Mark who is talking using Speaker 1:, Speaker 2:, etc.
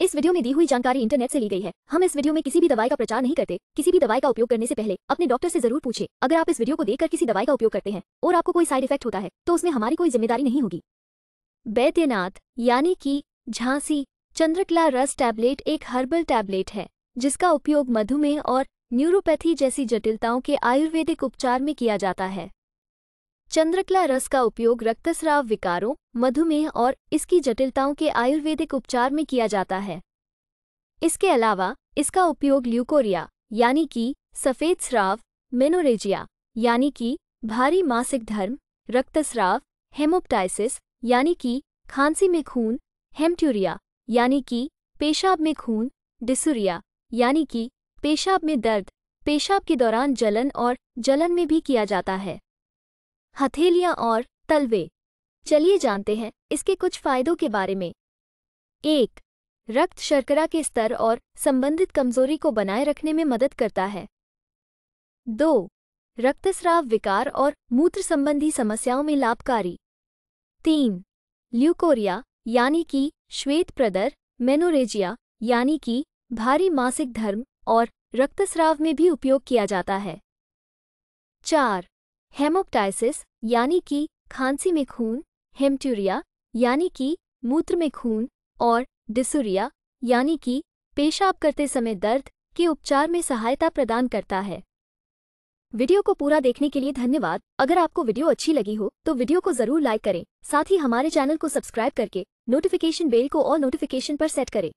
Speaker 1: इस वीडियो में दी हुई जानकारी इंटरनेट से ली गई है हम इस वीडियो में किसी भी दवाई का प्रचार नहीं करते किसी भी दवाई का उपयोग करने से पहले अपने डॉक्टर से जरूर पूछे अगर आप इस वीडियो को देखकर किसी दवाई का उपयोग करते हैं और आपको कोई साइड इफेक्ट होता है तो उसमें हमारी कोई जिम्मेदारी नहीं होगी बैद्यनाथ यानी कि झांसी चंद्रकला रस टैबलेट एक हर्बल टैबलेट है जिसका उपयोग मधुमेह और न्यूरोपैथी जैसी जटिलताओं के आयुर्वेदिक उपचार में किया जाता है चंद्रकला रस का उपयोग रक्तस्राव विकारों मधुमेह और इसकी जटिलताओं के आयुर्वेदिक उपचार में किया जाता है इसके अलावा इसका उपयोग ल्यूकोरिया यानी कि सफ़ेद स्राव मेनोरेजिया यानी कि भारी मासिक धर्म रक्तस्राव हेमोप्टाइसिस यानी कि खांसी में खून हेमट्यूरिया यानी कि पेशाब में खून डिसुरिया यानी कि पेशाब में दर्द पेशाब के दौरान जलन और जलन में भी किया जाता है हथेलियां और तलवे चलिए जानते हैं इसके कुछ फायदों के बारे में एक रक्त शर्करा के स्तर और संबंधित कमजोरी को बनाए रखने में मदद करता है दो रक्तस्राव विकार और मूत्र संबंधी समस्याओं में लाभकारी तीन ल्यूकोरिया यानी कि श्वेत प्रदर मेनोरेजिया यानी कि भारी मासिक धर्म और रक्तस्राव में भी उपयोग किया जाता है चार हेमोप्टाइसिस यानी कि खांसी में खून हेमट्यूरिया यानी कि मूत्र में खून और डिसुरिया यानी कि पेशाब करते समय दर्द के उपचार में सहायता प्रदान करता है वीडियो को पूरा देखने के लिए धन्यवाद अगर आपको वीडियो अच्छी लगी हो तो वीडियो को जरूर लाइक करें साथ ही हमारे चैनल को सब्सक्राइब करके नोटिफिकेशन बेल को और नोटिफिकेशन पर सेट करें